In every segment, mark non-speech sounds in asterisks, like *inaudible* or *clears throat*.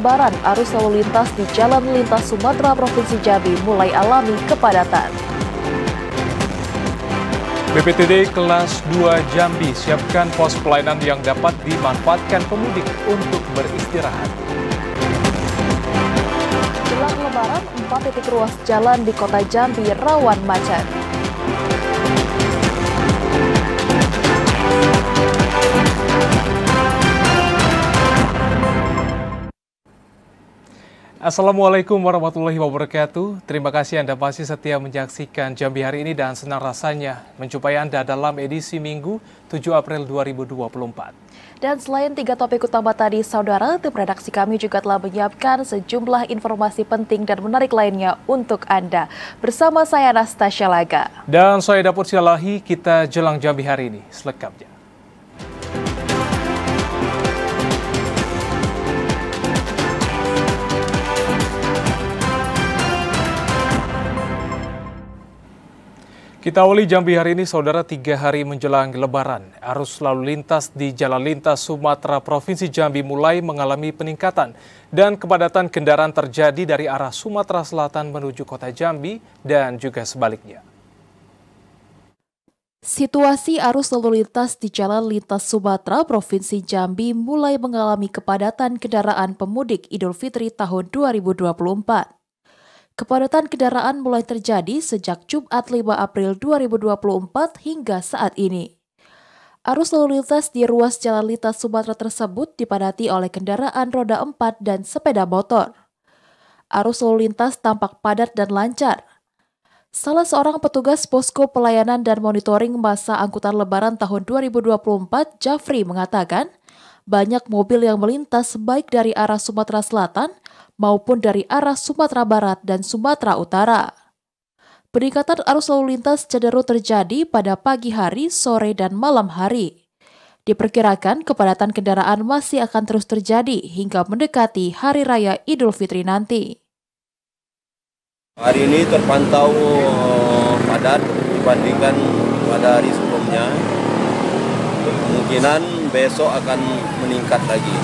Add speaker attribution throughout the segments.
Speaker 1: Lebaran, arus lalu lintas di Jalan Lintas Sumatera Provinsi Jambi mulai alami kepadatan.
Speaker 2: BPTD kelas 2 Jambi siapkan pos pelayanan yang dapat dimanfaatkan pemudik untuk beristirahat.
Speaker 1: Jelang lebaran, empat titik ruas jalan di kota Jambi rawan macet.
Speaker 2: Assalamualaikum warahmatullahi wabarakatuh. Terima kasih Anda masih setia menyaksikan Jambi hari ini dan senang rasanya menjumpai Anda dalam edisi Minggu 7 April 2024.
Speaker 1: Dan selain tiga topik utama tadi, Saudara, tim redaksi kami juga telah menyiapkan sejumlah informasi penting dan menarik lainnya untuk Anda. Bersama saya Anastasia Laga.
Speaker 2: Dan saya Dapur Sialahi, kita jelang Jambi hari ini selengkapnya. Kita awali Jambi hari ini, saudara tiga hari menjelang Lebaran, arus lalu lintas di Jalan Lintas Sumatera Provinsi Jambi mulai mengalami peningkatan dan kepadatan kendaraan terjadi dari arah Sumatera Selatan menuju kota Jambi dan juga sebaliknya.
Speaker 1: Situasi arus lalu lintas di Jalan Lintas Sumatera Provinsi Jambi mulai mengalami kepadatan kendaraan pemudik Idul Fitri tahun 2024. Kepadatan kendaraan mulai terjadi sejak Jumat 5 April 2024 hingga saat ini. Arus lalu lintas di ruas Jalan Lintas Sumatera tersebut dipadati oleh kendaraan roda 4 dan sepeda motor. Arus lalu lintas tampak padat dan lancar. Salah seorang petugas posko pelayanan dan monitoring masa angkutan lebaran tahun 2024, Jafri, mengatakan, banyak mobil yang melintas baik dari arah Sumatera Selatan maupun dari arah Sumatera Barat dan Sumatera Utara. Peningkatan arus lalu lintas cenderung terjadi pada pagi hari, sore, dan malam hari. Diperkirakan kepadatan kendaraan masih akan terus terjadi hingga mendekati Hari Raya Idul Fitri nanti.
Speaker 3: Hari ini terpantau eh, padat dibandingkan pada hari sebelumnya. Kemungkinan besok akan meningkat lagi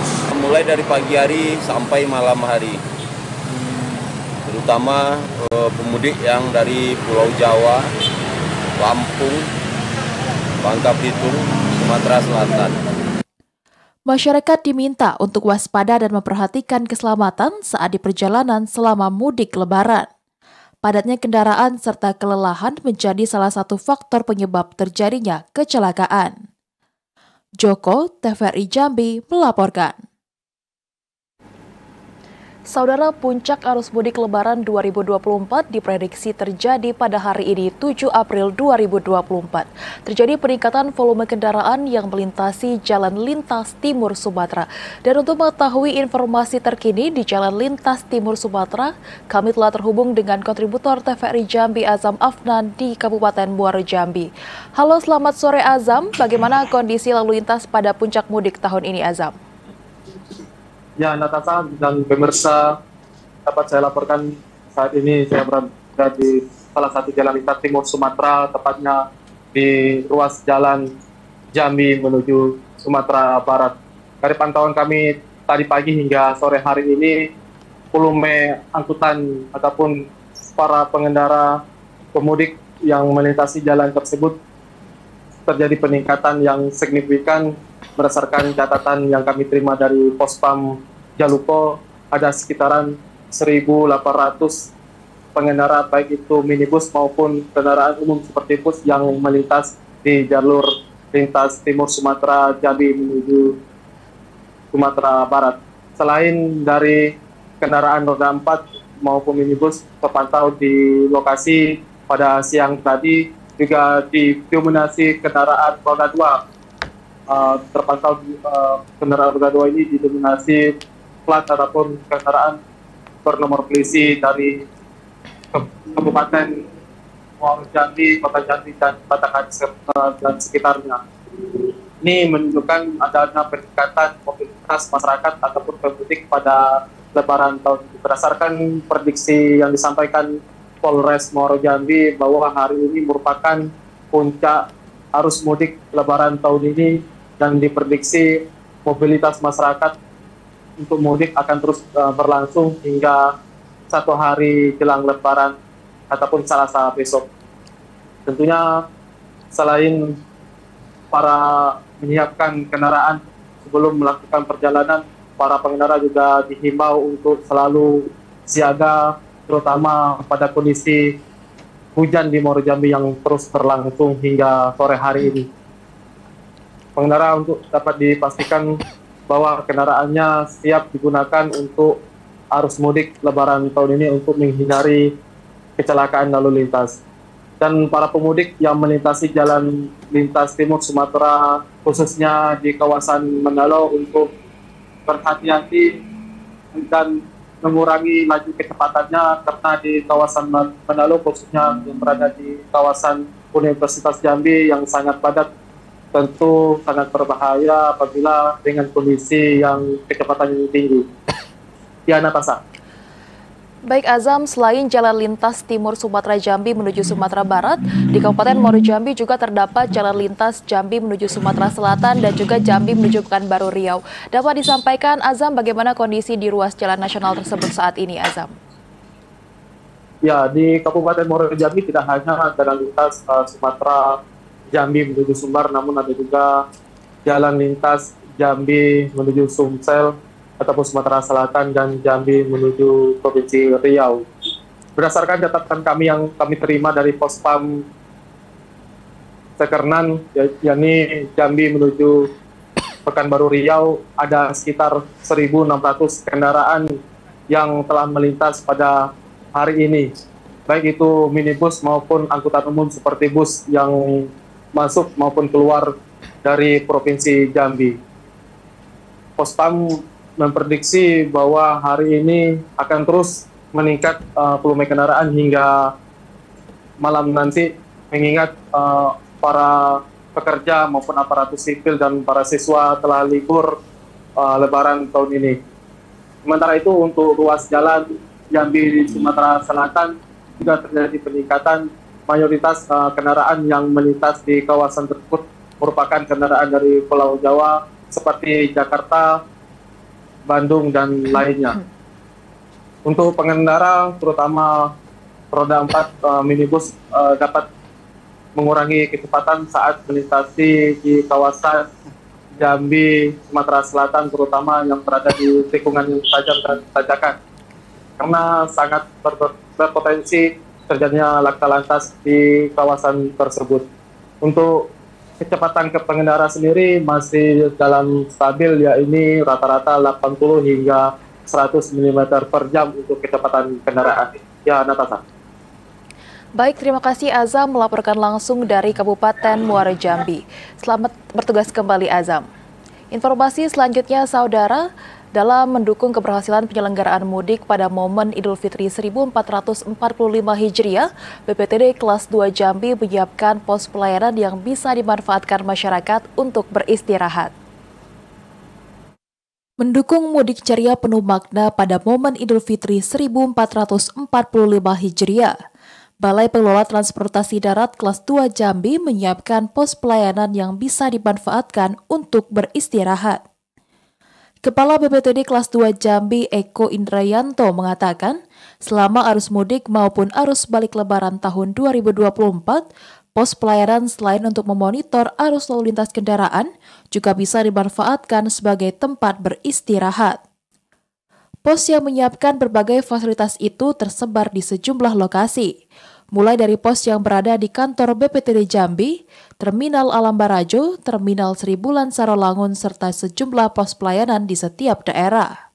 Speaker 3: mulai dari pagi hari sampai malam hari terutama uh, pemudik yang dari Pulau Jawa, Lampung, Bangka Belitung, Sumatera Selatan.
Speaker 1: Masyarakat diminta untuk waspada dan memperhatikan keselamatan saat di perjalanan selama mudik lebaran. Padatnya kendaraan serta kelelahan menjadi salah satu faktor penyebab terjadinya kecelakaan. Joko, TVRI Jambi melaporkan. Saudara puncak arus mudik lebaran 2024 diprediksi terjadi pada hari ini 7 April 2024. Terjadi peningkatan volume kendaraan yang melintasi Jalan Lintas Timur Sumatera. Dan untuk mengetahui informasi terkini di Jalan Lintas Timur Sumatera, kami telah terhubung dengan kontributor TVRI Jambi Azam Afnan di Kabupaten Muara Jambi. Halo selamat sore Azam, bagaimana kondisi lalu lintas pada puncak mudik tahun ini Azam?
Speaker 3: Ya, Natasha dan pemirsa dapat saya laporkan saat ini saya berada di salah satu jalan lintas timur Sumatera, tepatnya di ruas jalan Jambi menuju Sumatera Barat. Dari pantauan kami tadi pagi hingga sore hari ini, volume angkutan ataupun para pengendara pemudik yang melintasi jalan tersebut terjadi peningkatan yang signifikan berdasarkan catatan yang kami terima dari Pospam Jaluko ada sekitaran 1.800 pengendara baik itu minibus maupun kendaraan umum seperti bus yang melintas di jalur lintas timur Sumatera Jambi menuju Sumatera Barat. Selain dari kendaraan roda Empat maupun minibus terpantau di lokasi pada siang tadi juga di didominasi kendaraan roda Dua uh, terpantau uh, kendaraan roda dua ini didominasi plat ataupun kendaraan bernomor polisi dari Kabupaten Muaro Jambi, Kota Jambi dan Batangan uh, eh, dan sekitarnya. Ini menunjukkan adanya peningkatan mobilitas masyarakat ataupun pemudik pada Lebaran tahun ini. Berdasarkan prediksi yang disampaikan Polres Muaro Jambi bahwa hari ini merupakan puncak arus mudik Lebaran tahun ini dan diprediksi mobilitas masyarakat untuk mudik akan terus uh, berlangsung hingga satu hari jelang Lebaran ataupun salah Selasa besok. Tentunya selain para menyiapkan kendaraan sebelum melakukan perjalanan, para pengendara juga dihimbau untuk selalu siaga terutama pada kondisi hujan di Moro yang terus berlangsung hingga sore hari ini pengendara untuk dapat dipastikan bahwa kendaraannya siap digunakan untuk arus mudik lebaran tahun ini untuk menghindari kecelakaan lalu lintas. Dan para pemudik yang melintasi jalan lintas timur Sumatera, khususnya di kawasan Menalo untuk berhati-hati dan mengurangi laju kecepatannya karena di kawasan Menalo khususnya yang berada di kawasan Universitas Jambi yang sangat padat tentu sangat berbahaya apabila dengan kondisi yang kecepatannya tinggi. Ya, Natasa.
Speaker 1: Baik Azam, selain jalan lintas timur Sumatera Jambi menuju Sumatera Barat, di Kabupaten Moro Jambi juga terdapat jalan lintas Jambi menuju Sumatera Selatan dan juga Jambi menuju Pekanbaru Riau. Dapat disampaikan Azam bagaimana kondisi di ruas jalan nasional tersebut saat ini Azam?
Speaker 3: Ya, di Kabupaten Moro Jambi tidak hanya jalan lintas uh, Sumatera Jambi menuju Sumbar, namun ada juga jalan lintas Jambi menuju Sumsel ataupun Sumatera Selatan dan Jambi menuju Provinsi Riau. Berdasarkan catatan kami yang kami terima dari Pospam Sekernan, ya, yakni Jambi menuju Pekanbaru Riau, ada sekitar 1.600 kendaraan yang telah melintas pada hari ini. Baik itu minibus maupun angkutan umum seperti bus yang masuk maupun keluar dari Provinsi Jambi. Pospam memprediksi bahwa hari ini akan terus meningkat uh, volume kendaraan hingga malam nanti mengingat uh, para pekerja maupun aparatur sipil dan para siswa telah libur uh, lebaran tahun ini. Sementara itu untuk ruas jalan Jambi di Sumatera Selatan juga terjadi peningkatan mayoritas uh, kendaraan yang melintas di kawasan tersebut merupakan kendaraan dari Pulau Jawa seperti Jakarta, Bandung, dan lainnya. *clears throat* Untuk pengendara, terutama roda empat, uh, minibus uh, dapat mengurangi kecepatan saat melintasi di kawasan Jambi, Sumatera Selatan, terutama yang berada di tikungan tajam dan tajakan Karena sangat berpotensi terjadinya laka lantas di kawasan tersebut. Untuk kecepatan ke pengendara sendiri masih dalam stabil ya ini rata-rata 80 hingga 100 mm per jam untuk kecepatan kendaraan. Ya, natasa.
Speaker 1: Baik, terima kasih Azam melaporkan langsung dari Kabupaten Muara Jambi. Selamat bertugas kembali Azam. Informasi selanjutnya, saudara, dalam mendukung keberhasilan penyelenggaraan mudik pada momen Idul Fitri 1445 Hijriah, BPTD kelas 2 Jambi menyiapkan pos pelayanan yang bisa dimanfaatkan masyarakat untuk beristirahat. Mendukung mudik ceria penuh makna pada momen Idul Fitri 1445 Hijriah, Balai Pengelola Transportasi Darat kelas 2 Jambi menyiapkan pos pelayanan yang bisa dimanfaatkan untuk beristirahat. Kepala BPTD kelas 2 Jambi Eko Indrayanto mengatakan, selama arus mudik maupun arus balik lebaran tahun 2024, pos pelayaran selain untuk memonitor arus lalu lintas kendaraan, juga bisa dimanfaatkan sebagai tempat beristirahat. Pos yang menyiapkan berbagai fasilitas itu tersebar di sejumlah lokasi mulai dari pos yang berada di kantor BPTD Jambi, Terminal Alam Barajo, Terminal Seribulan Sarolangun, serta sejumlah pos pelayanan di setiap daerah.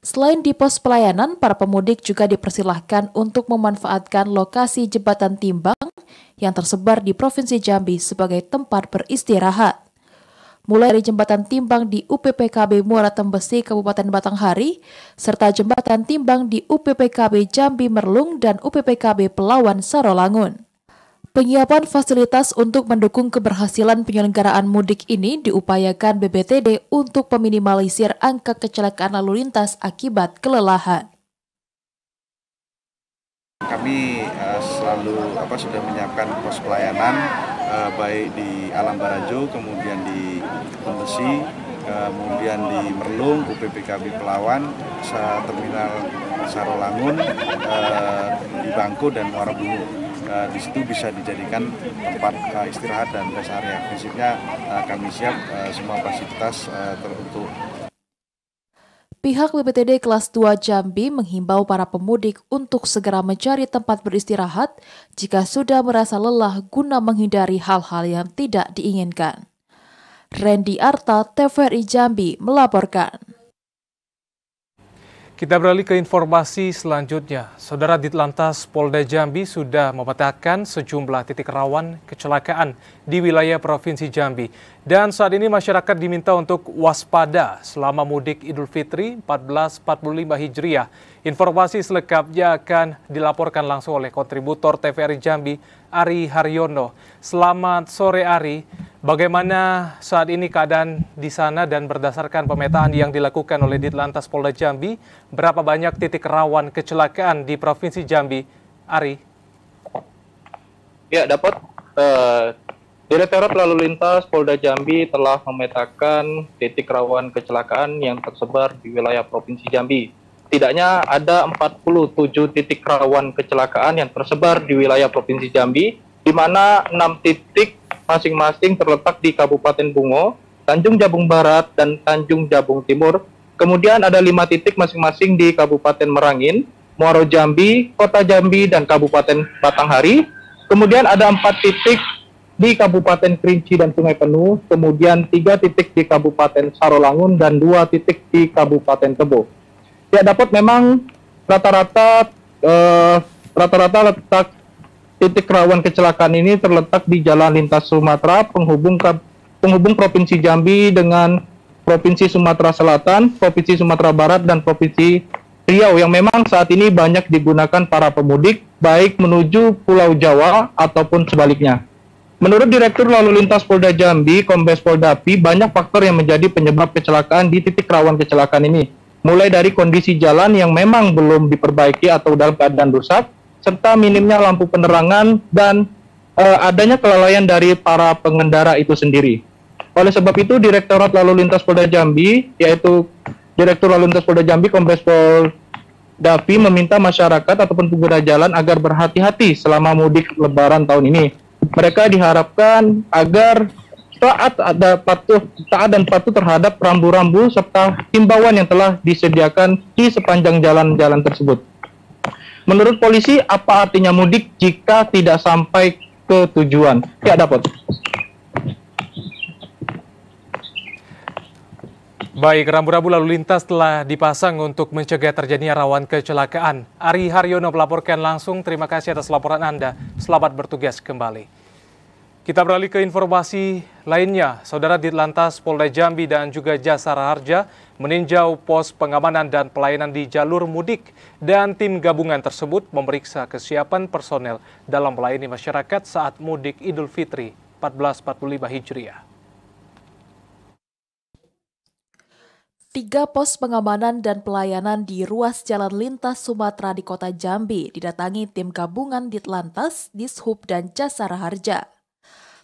Speaker 1: Selain di pos pelayanan, para pemudik juga dipersilahkan untuk memanfaatkan lokasi jembatan timbang yang tersebar di Provinsi Jambi sebagai tempat beristirahat mulai dari jembatan timbang di UPPKB Muara Tembesi Kabupaten Batanghari, serta jembatan timbang di UPPKB Jambi Merlung dan UPPKB Pelawan Sarolangun. Penyiapan fasilitas untuk mendukung keberhasilan penyelenggaraan mudik ini diupayakan BBTD untuk meminimalisir angka kecelakaan lalu lintas akibat kelelahan.
Speaker 4: Kami uh, selalu apa sudah menyiapkan pos pelayanan uh, baik di Alam Barajo kemudian di Pembesi, kemudian di Merlung, UPPKB Pelawan, Terminal Sarolangun, eh, di Bangko dan Muara Bungu. Eh, di situ bisa dijadikan tempat eh, istirahat dan rest area. Prinsipnya kami siap semua fasilitas uh, teruntuk.
Speaker 1: Pihak BPTD kelas 2 Jambi menghimbau para pemudik untuk segera mencari tempat beristirahat jika sudah merasa lelah guna menghindari hal-hal yang tidak diinginkan. Randy Arta, TVRI Jambi melaporkan.
Speaker 2: Kita beralih ke informasi selanjutnya. Saudara Ditlantas Polda Jambi sudah memetakan sejumlah titik rawan kecelakaan di wilayah Provinsi Jambi. Dan saat ini masyarakat diminta untuk waspada selama mudik Idul Fitri 1445 Hijriah. Informasi selengkapnya akan dilaporkan langsung oleh kontributor TVRI Jambi, Ari Haryono. Selamat sore Ari. Bagaimana saat ini keadaan di sana dan berdasarkan pemetaan yang dilakukan oleh Ditlantas Polda Jambi, berapa banyak titik rawan kecelakaan di Provinsi Jambi? Ari.
Speaker 4: Ya, dapat. Uh, Direktorat Lalu Lintas Polda Jambi telah memetakan titik rawan kecelakaan yang tersebar di wilayah Provinsi Jambi. Tidaknya ada 47 titik rawan kecelakaan yang tersebar di wilayah Provinsi Jambi, di mana 6 titik masing-masing terletak di Kabupaten Bungo, Tanjung Jabung Barat, dan Tanjung Jabung Timur. Kemudian ada lima titik masing-masing di Kabupaten Merangin, Muaro Jambi, Kota Jambi, dan Kabupaten Batanghari. Kemudian ada empat titik di Kabupaten Kerinci dan Sungai Penuh, kemudian tiga titik di Kabupaten Sarolangun, dan dua titik di Kabupaten Tebo. Ya, dapat memang rata-rata eh, rata-rata letak Titik rawan kecelakaan ini terletak di jalan lintas Sumatera penghubung penghubung Provinsi Jambi dengan Provinsi Sumatera Selatan, Provinsi Sumatera Barat dan Provinsi Riau yang memang saat ini banyak digunakan para pemudik baik menuju Pulau Jawa ataupun sebaliknya. Menurut Direktur Lalu Lintas Polda Jambi, Kombes Polda Pi, banyak faktor yang menjadi penyebab kecelakaan di titik rawan kecelakaan ini. Mulai dari kondisi jalan yang memang belum diperbaiki atau dalam keadaan rusak, serta minimnya lampu penerangan dan e, adanya kelalaian dari para pengendara itu sendiri. Oleh sebab itu, Direktorat Lalu Lintas Polda Jambi, yaitu Direktur Lalu Lintas Polda Jambi, Kombes Pol Davi meminta masyarakat ataupun pengguna jalan agar berhati-hati selama mudik Lebaran tahun ini. Mereka diharapkan agar taat ada patuh taat dan patuh terhadap rambu-rambu serta himbauan yang telah disediakan di sepanjang jalan-jalan tersebut. Menurut polisi, apa artinya mudik jika tidak sampai ke tujuan? Ya, dapat.
Speaker 2: Baik, rambu-rambu lalu lintas telah dipasang untuk mencegah terjadinya rawan kecelakaan. Ari Haryono melaporkan langsung. Terima kasih atas laporan Anda. Selamat bertugas kembali. Kita beralih ke informasi lainnya. Saudara Ditlantas Polda Jambi dan juga Jasara Harja meninjau pos pengamanan dan pelayanan di jalur mudik dan tim gabungan tersebut memeriksa kesiapan personel dalam melayani masyarakat saat mudik Idul Fitri 1445 Hijriah.
Speaker 1: Tiga pos pengamanan dan pelayanan di ruas jalan lintas Sumatera di kota Jambi didatangi tim gabungan Ditlantas, Dishub, dan Jasara Harja.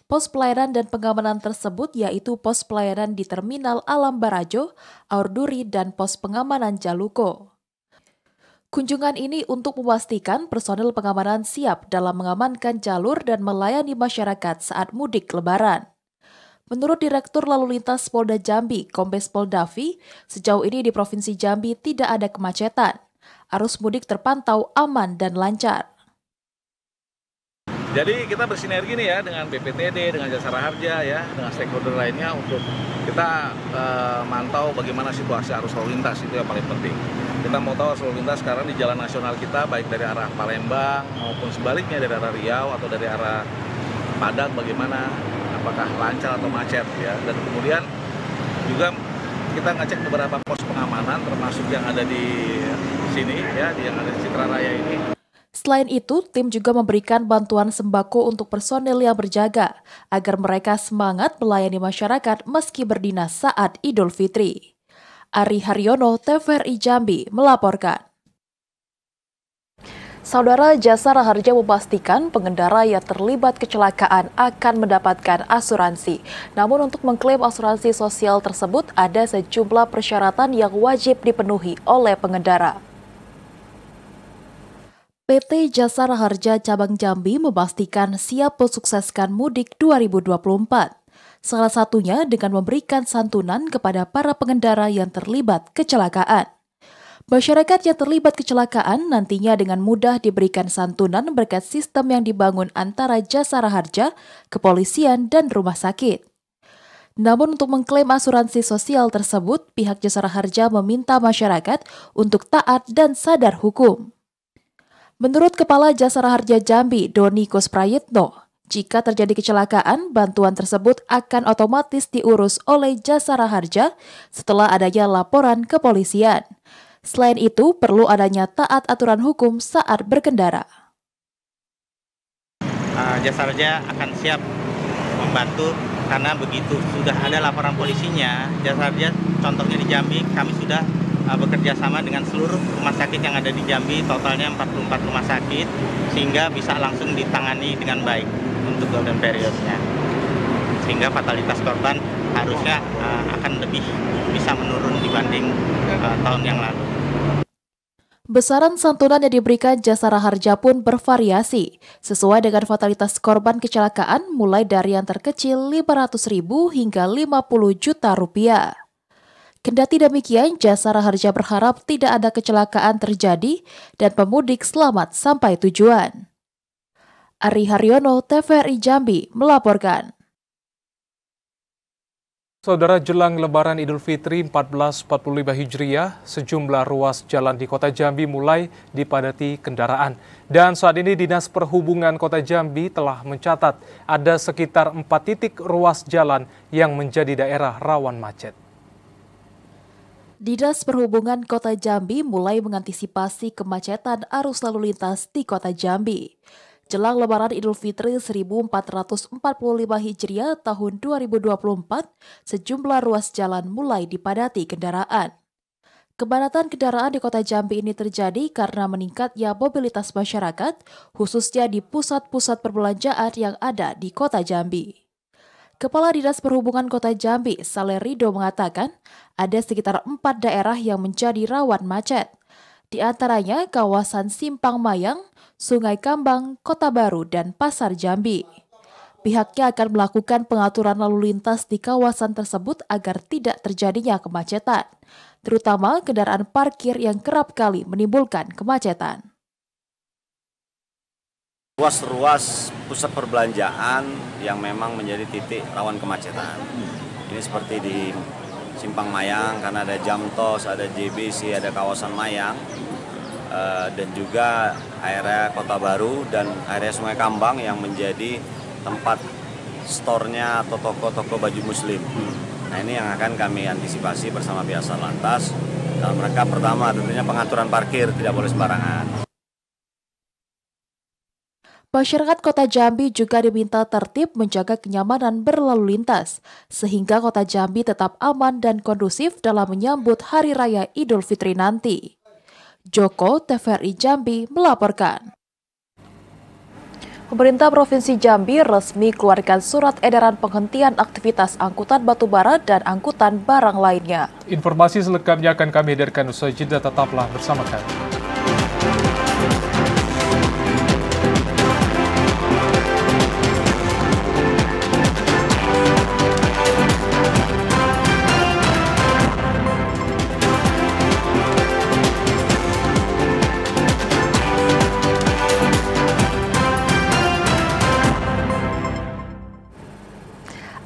Speaker 1: Pos pelayanan dan pengamanan tersebut yaitu pos pelayanan di Terminal Alam Barajo, Aurduri, dan pos pengamanan Jaluko. Kunjungan ini untuk memastikan personel pengamanan siap dalam mengamankan jalur dan melayani masyarakat saat mudik lebaran. Menurut Direktur Lalu Lintas Polda Jambi, Kombes Pol Davi, sejauh ini di Provinsi Jambi tidak ada kemacetan. Arus mudik terpantau aman dan lancar.
Speaker 2: Jadi kita bersinergi nih ya dengan BPTD, dengan
Speaker 4: Jasara Harja ya, dengan stakeholder lainnya untuk kita e, mantau bagaimana situasi arus lalu lintas itu yang paling penting. Kita mau tahu arus lalu lintas sekarang di jalan nasional kita baik dari arah Palembang maupun sebaliknya dari arah Riau atau dari arah Padang bagaimana apakah lancar atau macet ya. Dan kemudian juga kita ngecek beberapa pos pengamanan termasuk yang ada di sini ya, di yang ada di Citra Raya ini
Speaker 1: Selain itu, tim juga memberikan bantuan sembako untuk personel yang berjaga agar mereka semangat melayani masyarakat meski berdinas saat Idul Fitri. Ari Haryono, TVRI Jambi melaporkan. Saudara Jasa Raharja memastikan pengendara yang terlibat kecelakaan akan mendapatkan asuransi. Namun untuk mengklaim asuransi sosial tersebut ada sejumlah persyaratan yang wajib dipenuhi oleh pengendara. PT Jasara Harja Cabang Jambi memastikan siap mensukseskan mudik 2024. Salah satunya dengan memberikan santunan kepada para pengendara yang terlibat kecelakaan. Masyarakat yang terlibat kecelakaan nantinya dengan mudah diberikan santunan berkat sistem yang dibangun antara Jasara Harja, kepolisian, dan rumah sakit. Namun untuk mengklaim asuransi sosial tersebut, pihak Jasara Harja meminta masyarakat untuk taat dan sadar hukum. Menurut Kepala Jasara Harja Jambi, Doni Kusprayitno, jika terjadi kecelakaan, bantuan tersebut akan otomatis diurus oleh Jasara Harja setelah adanya laporan kepolisian. Selain itu, perlu adanya taat aturan hukum saat berkendara.
Speaker 4: Jasa eh, Jasara Harja akan siap membantu karena begitu sudah ada laporan polisinya, Jasa Harja contohnya di Jambi, kami sudah uh, bekerja sama dengan seluruh rumah sakit yang ada di Jambi, totalnya 44 rumah sakit, sehingga bisa langsung ditangani dengan baik untuk golden periodnya. Sehingga fatalitas korban harusnya uh, akan lebih bisa menurun dibanding uh, tahun yang lalu.
Speaker 1: Besaran santunan yang diberikan jasara harja pun bervariasi, sesuai dengan fatalitas korban kecelakaan mulai dari yang terkecil 500 ribu hingga 50 juta rupiah. Kendati demikian, jasa raharja berharap tidak ada kecelakaan terjadi dan pemudik selamat sampai tujuan. Ari Haryono, TVRI Jambi, melaporkan.
Speaker 2: Saudara jelang Lebaran Idul Fitri 1445 Hijriah, sejumlah ruas jalan di Kota Jambi mulai dipadati kendaraan. Dan saat ini Dinas Perhubungan Kota Jambi telah mencatat ada sekitar 4 titik ruas jalan yang menjadi daerah rawan macet.
Speaker 1: Dinas Perhubungan Kota Jambi mulai mengantisipasi kemacetan arus lalu lintas di Kota Jambi. Jelang Lebaran Idul Fitri 1445 Hijriah tahun 2024, sejumlah ruas jalan mulai dipadati kendaraan. Kepadatan kendaraan di Kota Jambi ini terjadi karena meningkatnya mobilitas masyarakat, khususnya di pusat-pusat perbelanjaan yang ada di Kota Jambi. Kepala Dinas Perhubungan Kota Jambi, Salerido mengatakan, ada sekitar empat daerah yang menjadi rawan macet. Di antaranya kawasan Simpang Mayang, Sungai Kambang, Kota Baru, dan Pasar Jambi. Pihaknya akan melakukan pengaturan lalu lintas di kawasan tersebut agar tidak terjadinya kemacetan, terutama kendaraan parkir yang kerap kali menimbulkan kemacetan
Speaker 3: ruas-ruas pusat perbelanjaan yang memang menjadi titik rawan kemacetan. Ini seperti di Simpang Mayang karena ada jam tos, ada JBC, ada kawasan Mayang eh, dan juga area Kota Baru dan area Sungai Kambang yang menjadi tempat stornya atau toko-toko baju muslim. Nah ini yang akan kami antisipasi bersama biasa Lantas dalam rangka pertama tentunya pengaturan parkir tidak boleh sembarangan.
Speaker 1: Masyarakat Kota Jambi juga diminta tertib menjaga kenyamanan berlalu lintas, sehingga Kota Jambi tetap aman dan kondusif dalam menyambut Hari Raya Idul Fitri nanti. Joko, TVRI Jambi melaporkan. Pemerintah Provinsi Jambi resmi keluarkan surat edaran penghentian aktivitas angkutan batubara dan angkutan barang lainnya.
Speaker 2: Informasi selengkapnya akan kami hadirkan usai jeda tetaplah bersama kami.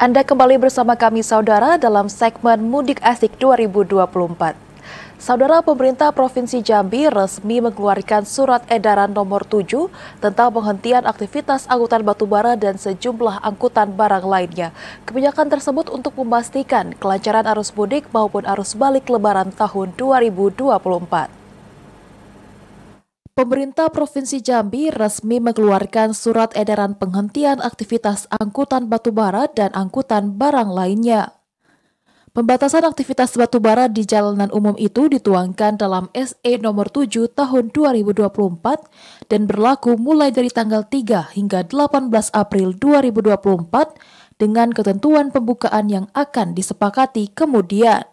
Speaker 1: Anda kembali bersama kami saudara dalam segmen Mudik Asik 2024. Saudara pemerintah Provinsi Jambi resmi mengeluarkan surat edaran nomor 7 tentang penghentian aktivitas angkutan batubara dan sejumlah angkutan barang lainnya. Kebijakan tersebut untuk memastikan kelancaran arus mudik maupun arus balik lebaran tahun 2024. Pemerintah Provinsi Jambi resmi mengeluarkan surat edaran penghentian aktivitas angkutan batubara dan angkutan barang lainnya. Pembatasan aktivitas batubara di jalanan umum itu dituangkan dalam SE nomor 7 tahun 2024 dan berlaku mulai dari tanggal 3 hingga 18 April 2024 dengan ketentuan pembukaan yang akan disepakati kemudian.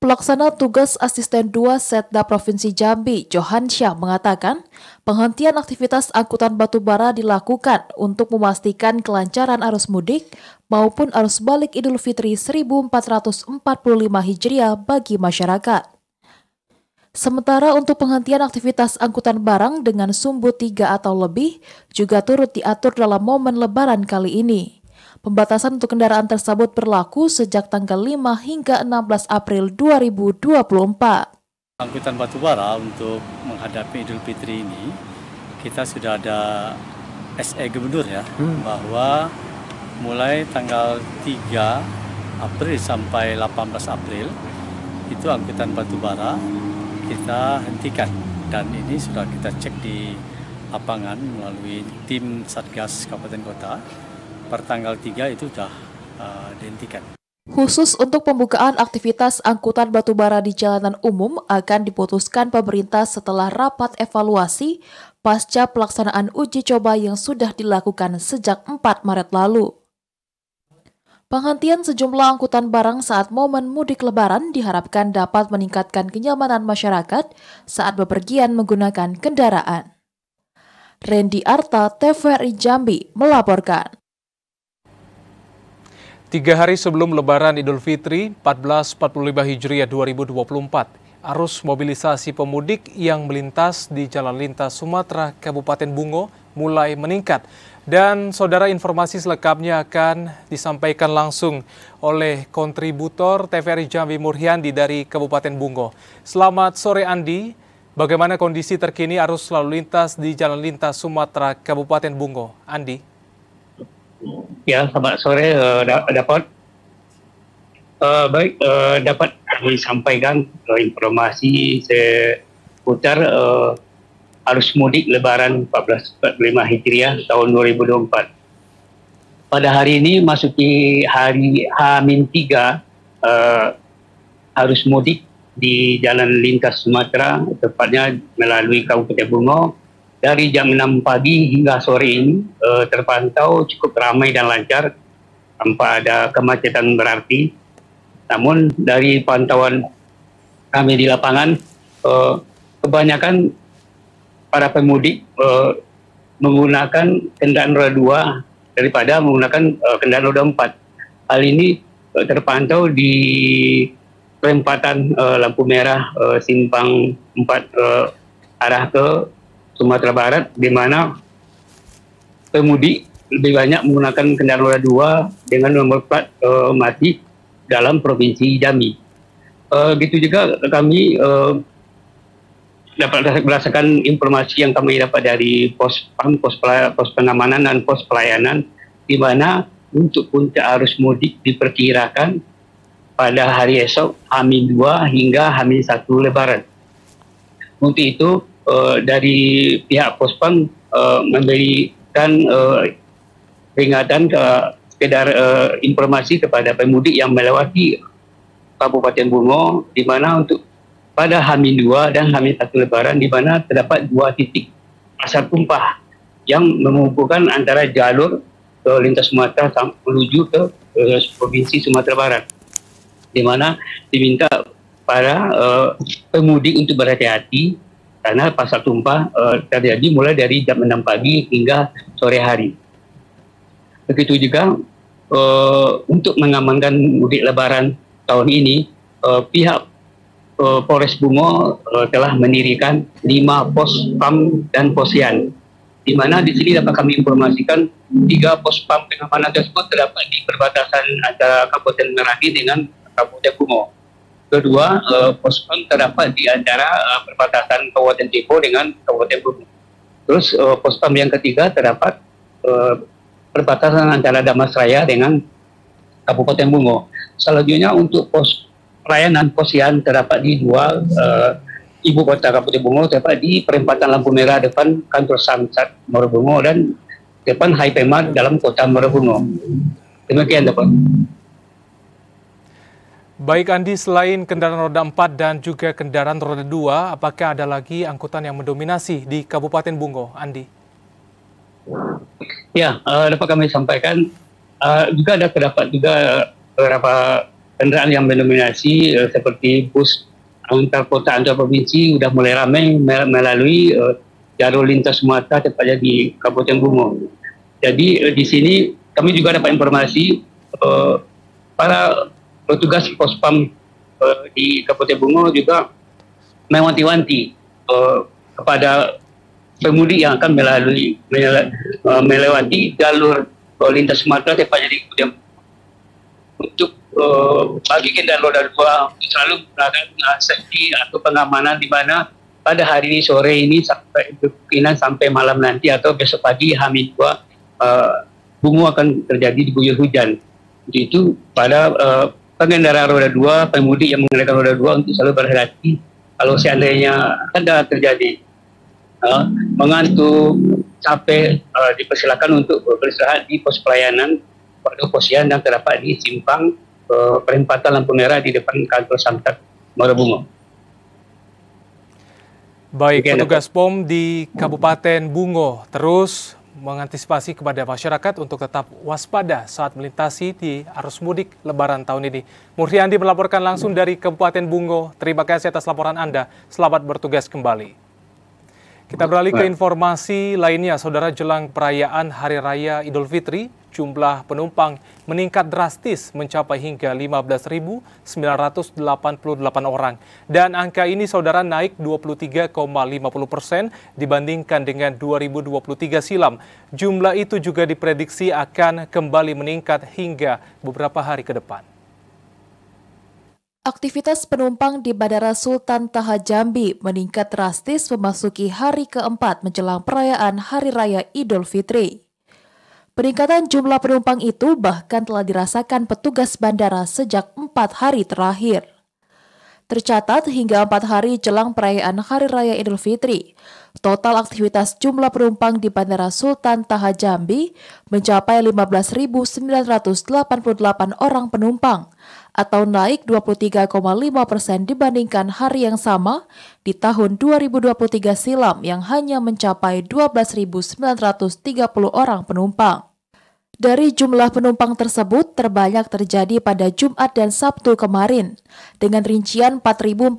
Speaker 1: Pelaksana tugas Asisten 2 Setda Provinsi Jambi, Johan Syah mengatakan, penghentian aktivitas angkutan batubara dilakukan untuk memastikan kelancaran arus mudik maupun arus balik Idul Fitri 1445 Hijriah bagi masyarakat. Sementara untuk penghentian aktivitas angkutan barang dengan sumbu tiga atau lebih juga turut diatur dalam momen lebaran kali ini. Pembatasan untuk kendaraan tersebut berlaku sejak tanggal 5 hingga 16 April 2024.
Speaker 3: Angkutan batubara untuk menghadapi Idul Fitri ini, kita sudah ada SE Gubernur ya, hmm. bahwa mulai tanggal 3 April sampai 18 April, itu angkutan batubara kita hentikan. Dan ini sudah kita cek di lapangan melalui tim Satgas Kabupaten Kota pertanggal tanggal 3 itu sudah uh,
Speaker 1: Khusus untuk pembukaan aktivitas angkutan batubara di jalanan umum akan diputuskan pemerintah setelah rapat evaluasi pasca pelaksanaan uji coba yang sudah dilakukan sejak 4 Maret lalu. Penghentian sejumlah angkutan barang saat momen mudik lebaran diharapkan dapat meningkatkan kenyamanan masyarakat saat bepergian menggunakan kendaraan. Randy Arta, TVRI Jambi, melaporkan.
Speaker 2: Tiga hari sebelum lebaran Idul Fitri 1445 Hijriah 2024, arus mobilisasi pemudik yang melintas di Jalan Lintas Sumatera Kabupaten Bungo mulai meningkat. Dan saudara informasi selengkapnya akan disampaikan langsung oleh kontributor TVRI Jambi Murhyandi dari Kabupaten Bungo. Selamat sore Andi, bagaimana kondisi terkini arus lalu lintas di Jalan Lintas Sumatera Kabupaten Bungo? Andi.
Speaker 5: Ya, selamat sore uh, eh, dapat. Uh, eh, baik, uh, eh, dapat kami sampaikan uh, informasi seputar uh, arus mudik Lebaran 1445 Hijriah tahun 2024. Pada hari ini masuki hari H-3 uh, arus mudik di Jalan Lintas Sumatera, tepatnya melalui Kabupaten Bungo, dari jam 6 pagi hingga sore ini uh, terpantau cukup ramai dan lancar tanpa ada kemacetan berarti. Namun dari pantauan kami di lapangan uh, kebanyakan para pemudik uh, menggunakan kendaraan roda dua daripada menggunakan uh, kendaraan roda empat. Hal ini uh, terpantau di perempatan uh, lampu merah uh, simpang 4 uh, arah ke Sumatera Barat di mana pemudi lebih banyak menggunakan kendaraan roda dua dengan nomor plat uh, mati dalam provinsi Jambi. Uh, gitu juga kami uh, dapat berdasarkan informasi yang kami dapat dari pos PAM, pos, pos pengamanan dan pos pelayanan, di mana untuk puncak arus mudik diperkirakan pada hari esok Hamin 2 hingga Hamin 1 Lebaran. Untuk itu, uh, dari pihak Pospam uh, eh, memberikan uh, peringatan ke sekedar uh, informasi kepada pemudik yang melewati Kabupaten Bungo di mana untuk pada Hamin 2 dan Hamin 1 Lebaran di mana terdapat dua titik pasar tumpah yang menghubungkan antara jalur ke lintas Sumatera menuju ke uh, provinsi Sumatera Barat di mana diminta para uh, pemudik untuk berhati-hati karena pasar tumpah uh, terjadi mulai dari jam 6 pagi hingga sore hari. Begitu juga uh, untuk mengamankan mudik lebaran tahun ini, uh, pihak uh, Polres Bungo uh, telah mendirikan 5 pos PAM dan posian. Di mana di sini dapat kami informasikan tiga pos PAM pengamanan tersebut terdapat di perbatasan antara Kabupaten Meragi dengan Kabupaten Bungo Kedua, pos eh, pospon terdapat di antara uh, perbatasan Kabupaten Tipo dengan Kabupaten Bumi. Terus pos eh, pospam yang ketiga terdapat uh, perbatasan antara Damasraya dengan Kabupaten Bungo. Selanjutnya untuk pos pelayanan posian terdapat di dua uh, ibu kota Kabupaten Bungo terdapat di perempatan lampu merah depan kantor Samsat Morobungo dan depan HIPMAR dalam kota Morobungo. Demikian dapat.
Speaker 2: Baik Andi, selain kendaraan roda 4 dan juga kendaraan roda 2, apakah ada lagi angkutan yang mendominasi di Kabupaten Bungo, Andi?
Speaker 5: Ya, uh, dapat kami sampaikan, uh, juga ada terdapat juga beberapa kendaraan yang mendominasi uh, seperti bus antar kota antar provinsi sudah mulai ramai melalui uh, jalur lintas Sumatera tepatnya di Kabupaten Bungo. Jadi uh, di sini kami juga dapat informasi uh, para petugas pospam uh, di Kabupaten Bungo juga mewanti-wanti uh, kepada pemudi yang akan melalui eh, melewati jalur uh, lintas Sumatera tepatnya di kemudian untuk uh, bagikan jalur dua selalu melakukan uh, safety atau pengamanan di mana pada hari ini sore ini sampai kemungkinan sampai malam nanti atau besok pagi hamil dua uh, bungu akan terjadi di guyur hujan. Itu pada uh, pengendara kan roda dua, pengemudi yang menggunakan roda dua untuk selalu berhati-hati kalau seandainya ada kan terjadi uh, mengantuk, capek, uh, dipersilakan untuk beristirahat di pos pelayanan pada posian yang terdapat di simpang uh, perempatan lampu merah di depan kantor Samtak Marabungo.
Speaker 2: Baik, petugas POM di Kabupaten Bungo terus mengantisipasi kepada masyarakat untuk tetap waspada saat melintasi di arus mudik lebaran tahun ini. Murhiandi melaporkan langsung dari Kabupaten Bungo. Terima kasih atas laporan Anda. Selamat bertugas kembali. Kita beralih ke informasi lainnya, Saudara jelang perayaan Hari Raya Idul Fitri, jumlah penumpang meningkat drastis mencapai hingga 15.988 orang. Dan angka ini Saudara naik 23,50 persen dibandingkan dengan 2023 silam. Jumlah itu juga diprediksi akan kembali meningkat hingga beberapa hari ke depan
Speaker 1: aktivitas penumpang di Bandara Sultan Taha Jambi meningkat drastis memasuki hari keempat menjelang perayaan Hari Raya Idul Fitri. Peningkatan jumlah penumpang itu bahkan telah dirasakan petugas bandara sejak empat hari terakhir. Tercatat hingga empat hari jelang perayaan Hari Raya Idul Fitri, total aktivitas jumlah penumpang di Bandara Sultan Taha Jambi mencapai 15.988 orang penumpang – atau naik 23,5 persen dibandingkan hari yang sama di tahun 2023 silam yang hanya mencapai 12.930 orang penumpang. Dari jumlah penumpang tersebut terbanyak terjadi pada Jumat dan Sabtu kemarin, dengan rincian 4.402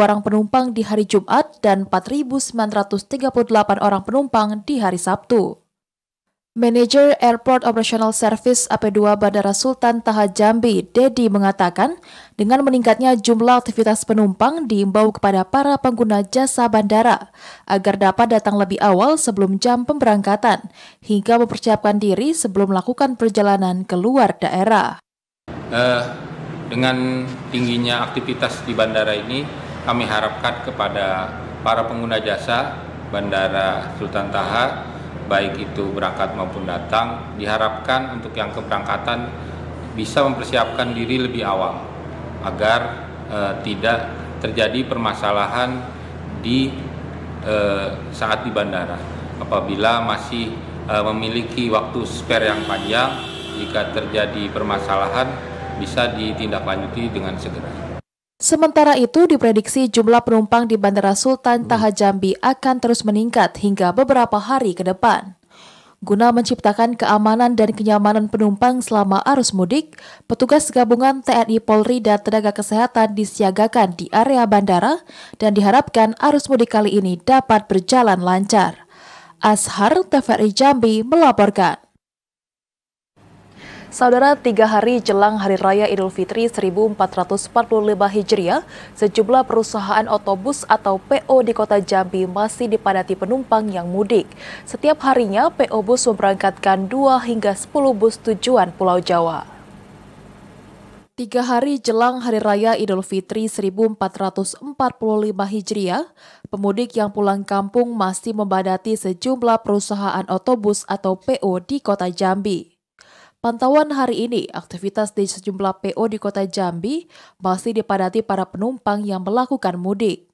Speaker 1: orang penumpang di hari Jumat dan 4.938 orang penumpang di hari Sabtu. Manager Airport Operational Service AP2 Bandara Sultan Taha Jambi, Dedi mengatakan, dengan meningkatnya jumlah aktivitas penumpang diimbau kepada para pengguna jasa bandara agar dapat datang lebih awal sebelum jam pemberangkatan hingga mempersiapkan diri sebelum melakukan perjalanan ke luar daerah.
Speaker 4: Uh, dengan tingginya aktivitas di bandara ini, kami harapkan kepada para pengguna jasa bandara Sultan Taha baik itu berangkat maupun datang diharapkan untuk yang keberangkatan bisa mempersiapkan diri lebih awal agar e, tidak terjadi permasalahan di e, saat di bandara apabila masih e, memiliki waktu spare yang panjang jika terjadi permasalahan bisa ditindaklanjuti dengan segera.
Speaker 1: Sementara itu, diprediksi jumlah penumpang di Bandara Sultan Taha Jambi akan terus meningkat hingga beberapa hari ke depan. Guna menciptakan keamanan dan kenyamanan penumpang selama arus mudik, petugas gabungan TNI Polri dan tenaga kesehatan disiagakan di area bandara dan diharapkan arus mudik kali ini dapat berjalan lancar. Ashar TVRI Jambi melaporkan. Saudara, tiga hari jelang Hari Raya Idul Fitri 1445 Hijriah, sejumlah perusahaan otobus atau PO di kota Jambi masih dipadati penumpang yang mudik. Setiap harinya, PO Bus memberangkatkan 2 hingga 10 bus tujuan Pulau Jawa. Tiga hari jelang Hari Raya Idul Fitri 1445 Hijriah, pemudik yang pulang kampung masih membadati sejumlah perusahaan otobus atau PO di kota Jambi. Pantauan hari ini, aktivitas di sejumlah PO di kota Jambi masih dipadati para penumpang yang melakukan mudik.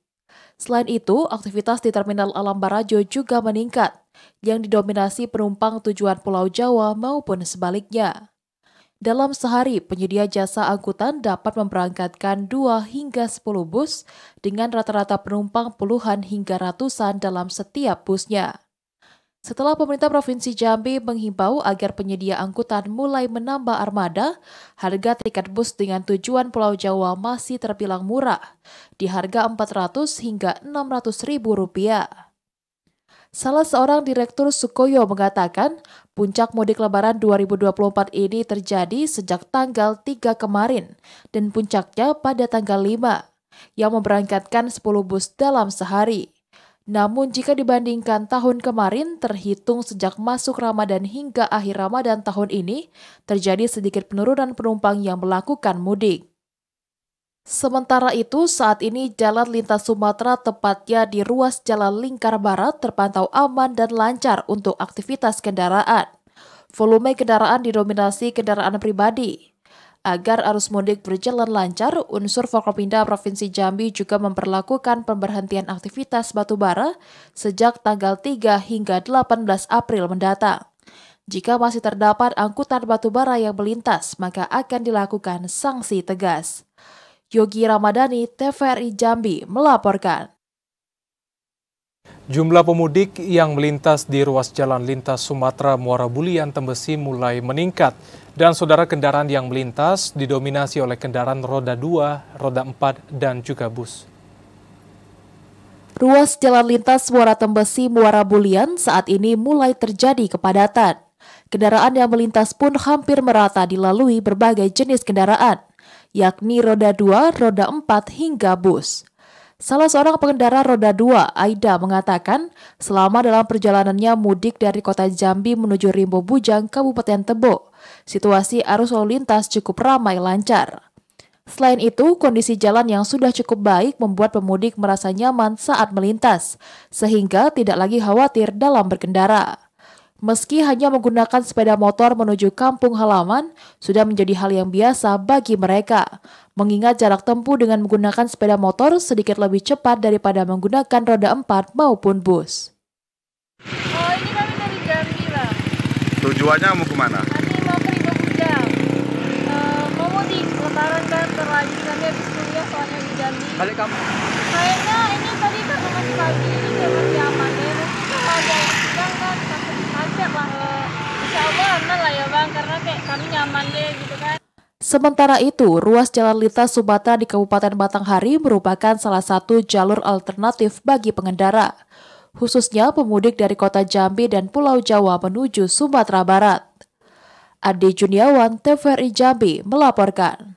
Speaker 1: Selain itu, aktivitas di Terminal Alam Barajo juga meningkat, yang didominasi penumpang tujuan Pulau Jawa maupun sebaliknya. Dalam sehari, penyedia jasa angkutan dapat memberangkatkan 2 hingga 10 bus dengan rata-rata penumpang puluhan hingga ratusan dalam setiap busnya. Setelah pemerintah Provinsi Jambi menghimbau agar penyedia angkutan mulai menambah armada, harga tiket bus dengan tujuan Pulau Jawa masih terbilang murah, di harga 400 hingga Rp 600.000. Salah seorang Direktur Sukoyo mengatakan, puncak mudik lebaran 2024 ini terjadi sejak tanggal 3 kemarin dan puncaknya pada tanggal 5, yang memberangkatkan 10 bus dalam sehari. Namun jika dibandingkan tahun kemarin terhitung sejak masuk Ramadan hingga akhir Ramadan tahun ini, terjadi sedikit penurunan penumpang yang melakukan mudik. Sementara itu, saat ini jalan lintas Sumatera tepatnya di ruas Jalan Lingkar Barat terpantau aman dan lancar untuk aktivitas kendaraan. Volume kendaraan didominasi kendaraan pribadi. Agar arus mudik berjalan lancar, unsur Forkopimda Provinsi Jambi juga memperlakukan pemberhentian aktivitas batubara sejak tanggal 3 hingga 18 April mendatang. Jika masih terdapat angkutan batubara yang melintas, maka akan dilakukan sanksi tegas. Yogi Ramadhani, TVRI Jambi, melaporkan.
Speaker 2: Jumlah pemudik yang melintas di ruas jalan lintas Sumatera Muara Bulian Tembesi mulai meningkat. Dan saudara kendaraan yang melintas didominasi oleh kendaraan roda 2, roda 4, dan juga bus.
Speaker 1: Ruas jalan lintas Muara Tembesi, Muara Bulian saat ini mulai terjadi kepadatan. Kendaraan yang melintas pun hampir merata dilalui berbagai jenis kendaraan, yakni roda 2, roda 4, hingga bus. Salah seorang pengendara roda 2, Aida, mengatakan selama dalam perjalanannya mudik dari kota Jambi menuju Rimbo Bujang, Kabupaten Tebo, situasi arus lalu lintas cukup ramai lancar. Selain itu, kondisi jalan yang sudah cukup baik membuat pemudik merasa nyaman saat melintas, sehingga tidak lagi khawatir dalam berkendara. Meski hanya menggunakan sepeda motor menuju kampung halaman, sudah menjadi hal yang biasa bagi mereka. Mengingat jarak tempuh dengan menggunakan sepeda motor sedikit lebih cepat daripada menggunakan roda empat maupun bus. Oh, ini kami
Speaker 4: dari Jambi, lah. Tujuannya mau kemana? Kami
Speaker 1: kantor lagi nanti habis kuliah soalnya di Jambi balik kamu kayaknya ini tadi karena masih pagi dia masih aman ya mungkin kalau ada yang sedang
Speaker 6: kan takut macet lah insya Allah aman lah ya bang karena kayak kami nyaman deh gitu kan
Speaker 1: Sementara itu, ruas jalan lintas Sumatera di Kabupaten Batanghari merupakan salah satu jalur alternatif bagi pengendara, khususnya pemudik dari kota Jambi dan Pulau Jawa menuju Sumatera Barat. Ade Juniawan, TVRI Jambi, melaporkan.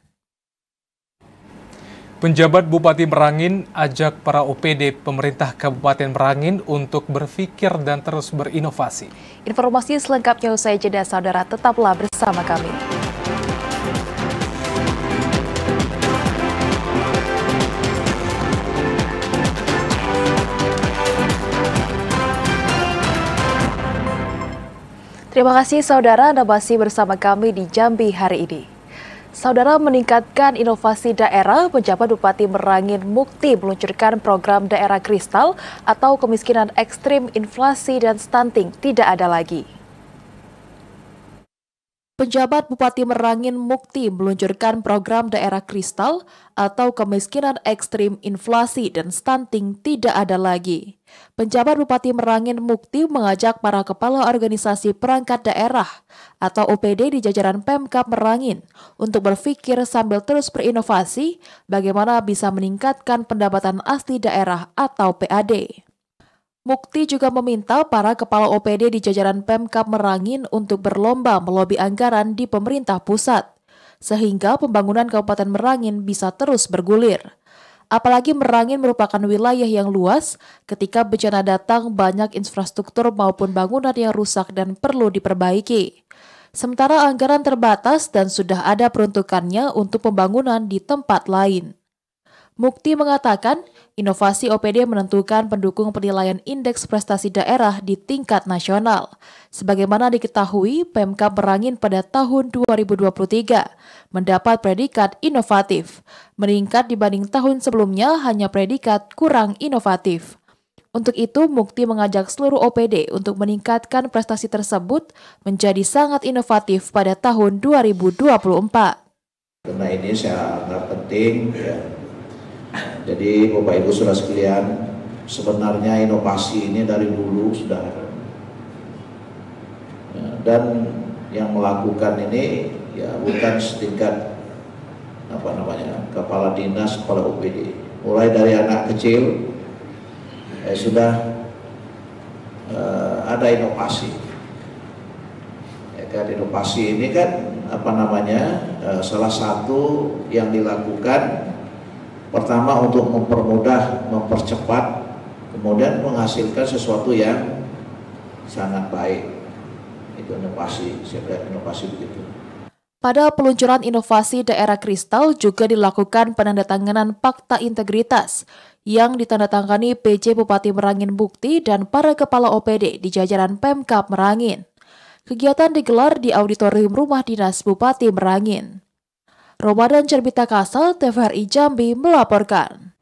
Speaker 2: Penjabat Bupati Merangin ajak para OPD pemerintah Kabupaten Merangin untuk berpikir dan terus berinovasi.
Speaker 1: Informasi selengkapnya usai jeda saudara tetaplah bersama kami. Terima kasih saudara Anda masih bersama kami di Jambi hari ini. Saudara meningkatkan inovasi daerah, pejabat Bupati Merangin Mukti meluncurkan program daerah kristal atau kemiskinan ekstrim, inflasi, dan stunting tidak ada lagi. Pejabat Bupati Merangin Mukti meluncurkan program daerah kristal atau kemiskinan ekstrim, inflasi, dan stunting tidak ada lagi. Penjabat Bupati Merangin Mukti mengajak para kepala organisasi perangkat daerah atau OPD di jajaran Pemkap Merangin untuk berpikir sambil terus berinovasi bagaimana bisa meningkatkan pendapatan asli daerah atau PAD. Mukti juga meminta para kepala OPD di jajaran Pemkap Merangin untuk berlomba melobi anggaran di pemerintah pusat, sehingga pembangunan Kabupaten Merangin bisa terus bergulir apalagi Merangin merupakan wilayah yang luas. Ketika bencana datang, banyak infrastruktur maupun bangunan yang rusak dan perlu diperbaiki. Sementara anggaran terbatas dan sudah ada peruntukannya untuk pembangunan di tempat lain. Mukti mengatakan, inovasi OPD menentukan pendukung penilaian indeks prestasi daerah di tingkat nasional. Sebagaimana diketahui, PMK Merangin pada tahun 2023 mendapat predikat inovatif, meningkat dibanding tahun sebelumnya hanya predikat kurang inovatif. Untuk itu, Mukti mengajak seluruh OPD untuk meningkatkan prestasi tersebut menjadi sangat inovatif pada tahun 2024.
Speaker 4: Karena ini sangat penting, ya. jadi Bapak Ibu sudah sekalian, sebenarnya inovasi ini dari dulu sudah dan yang melakukan ini ya bukan setingkat apa namanya kepala dinas kepala UPD mulai dari anak kecil eh, sudah eh, ada inovasi ya kan inovasi ini kan apa namanya eh, salah satu yang dilakukan pertama untuk mempermudah mempercepat kemudian menghasilkan sesuatu yang sangat baik itu inovasi siapa inovasi begitu
Speaker 1: pada peluncuran inovasi daerah kristal juga dilakukan penandatanganan fakta integritas yang ditandatangani PJ Bupati Merangin Bukti dan para kepala OPD di jajaran Pemkap Merangin. Kegiatan digelar di auditorium rumah dinas Bupati Merangin. Ramadan Cerbita Kasal, TVRI Jambi melaporkan.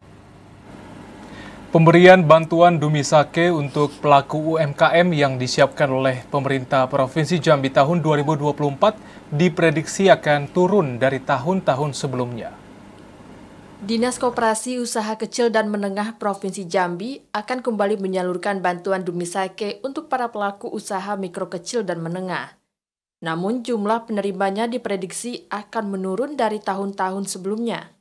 Speaker 2: Pemberian bantuan Dumi Sake untuk pelaku UMKM yang disiapkan oleh pemerintah Provinsi Jambi tahun 2024 diprediksi akan turun dari tahun-tahun sebelumnya.
Speaker 6: Dinas Koperasi Usaha Kecil dan Menengah Provinsi Jambi akan kembali menyalurkan bantuan Dumi Sake untuk para pelaku usaha mikro kecil dan menengah. Namun jumlah penerimanya diprediksi akan menurun dari tahun-tahun sebelumnya.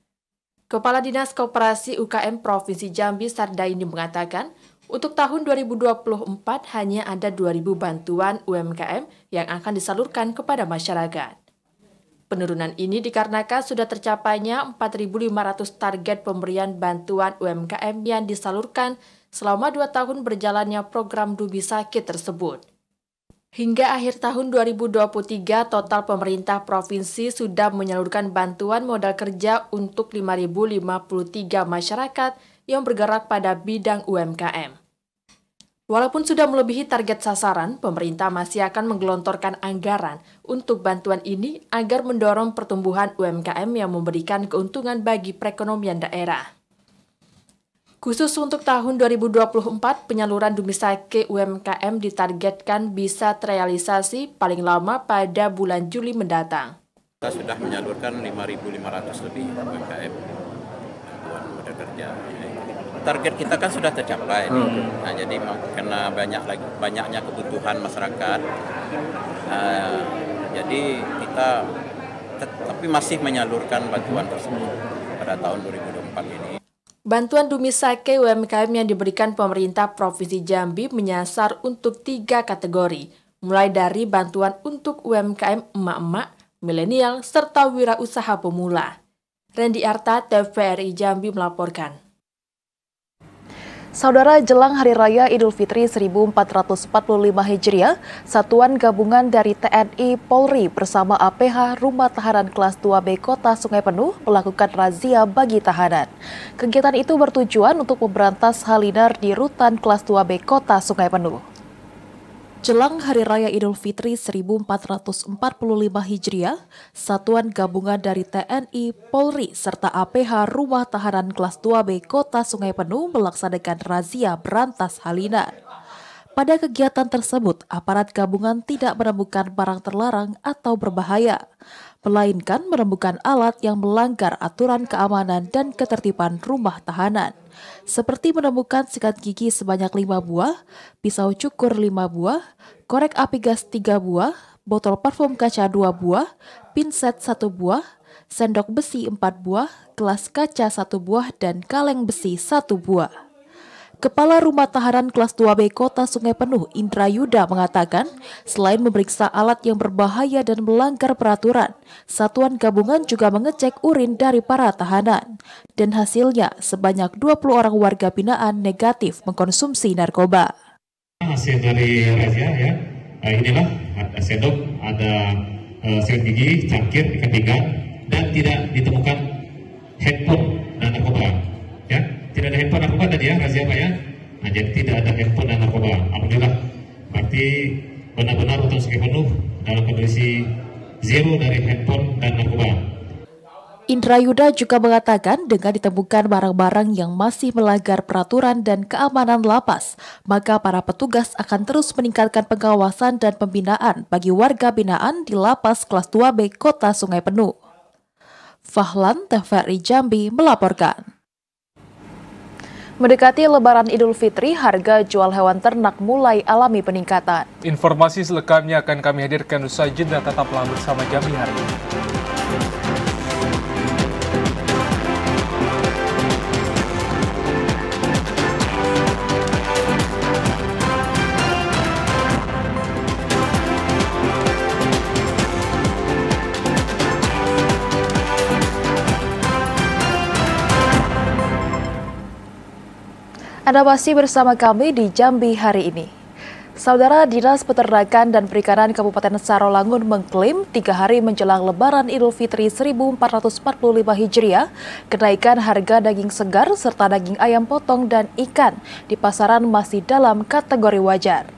Speaker 6: Kepala Dinas Koperasi UKM Provinsi Jambi ini mengatakan, untuk tahun 2024 hanya ada 2.000 bantuan UMKM yang akan disalurkan kepada masyarakat. Penurunan ini dikarenakan sudah tercapainya 4.500 target pemberian bantuan UMKM yang disalurkan selama dua tahun berjalannya program Dubi Sakit tersebut. Hingga akhir tahun 2023, total pemerintah provinsi sudah menyalurkan bantuan modal kerja untuk 5.053 masyarakat yang bergerak pada bidang UMKM. Walaupun sudah melebihi target sasaran, pemerintah masih akan menggelontorkan anggaran untuk bantuan ini agar mendorong pertumbuhan UMKM yang memberikan keuntungan bagi perekonomian daerah. Khusus untuk tahun 2024, penyaluran Dumisake UMKM ditargetkan bisa terrealisasi paling lama pada bulan Juli mendatang.
Speaker 1: Kita sudah
Speaker 4: menyalurkan 5.500 lebih UMKM bantuan modal kerja. Target kita kan sudah tercapai, hmm. nah, jadi karena banyak lagi banyaknya kebutuhan masyarakat, uh, jadi kita tapi masih menyalurkan bantuan tersebut pada tahun 2024 ini.
Speaker 6: Bantuan sake UMKM yang diberikan pemerintah Provinsi Jambi menyasar untuk tiga kategori, mulai dari bantuan untuk UMKM emak-emak, milenial, serta wirausaha pemula. Randy Arta, TVRI Jambi melaporkan.
Speaker 1: Saudara jelang Hari Raya Idul Fitri 1445 Hijriah, Satuan Gabungan dari TNI Polri bersama APH Rumah Tahanan Kelas 2B Kota Sungai Penuh melakukan razia bagi tahanan. Kegiatan itu bertujuan untuk memberantas halinar di rutan Kelas 2B Kota Sungai Penuh. Jelang Hari Raya Idul Fitri 1445 Hijriah, Satuan Gabungan dari TNI, Polri, serta APH Rumah Tahanan Kelas 2B Kota Sungai Penuh melaksanakan razia berantas Halina. Pada kegiatan tersebut, aparat gabungan tidak menemukan barang terlarang atau berbahaya, melainkan menemukan alat yang melanggar aturan keamanan dan ketertiban rumah tahanan seperti menemukan sikat gigi sebanyak 5 buah, pisau cukur 5 buah, korek api gas 3 buah, botol parfum kaca 2 buah, pinset 1 buah, sendok besi 4 buah, gelas kaca 1 buah, dan kaleng besi 1 buah. Kepala Rumah Tahanan Kelas 2B Kota Sungai Penuh, Indra Yuda, mengatakan, selain memeriksa alat yang berbahaya dan melanggar peraturan, Satuan Gabungan juga mengecek urin dari para tahanan. Dan hasilnya, sebanyak 20 orang warga binaan negatif mengkonsumsi narkoba.
Speaker 5: Hasil dari razia
Speaker 3: ya, nah, inilah ada sendok, ada uh, gigi, cangkir, ikat dan tidak ditemukan handphone dan narkoba. Ya, tidak ada
Speaker 4: handphone narkoba tadi ya, razia Pak ya? Nah, jadi tidak ada handphone dan narkoba. Alhamdulillah. Berarti benar-benar Sungai penuh dalam kondisi zero dari handphone dan
Speaker 5: narkoba.
Speaker 1: Indra Yuda juga mengatakan dengan ditemukan barang-barang yang masih melanggar peraturan dan keamanan lapas, maka para petugas akan terus meningkatkan pengawasan dan pembinaan bagi warga binaan di lapas kelas 2B Kota Sungai Penuh. Fahlan TVRI Jambi melaporkan. Mendekati lebaran Idul Fitri, harga jual hewan ternak mulai alami peningkatan.
Speaker 2: Informasi selengkapnya akan kami hadirkan usai jeda tetaplah bersama Jambi hari ini.
Speaker 1: Anda masih bersama kami di Jambi hari ini. Saudara Dinas Peternakan dan Perikanan Kabupaten Sarolangun mengklaim tiga hari menjelang Lebaran Idul Fitri 1445 Hijriah, kenaikan harga daging segar serta daging ayam potong dan ikan di pasaran masih dalam kategori wajar.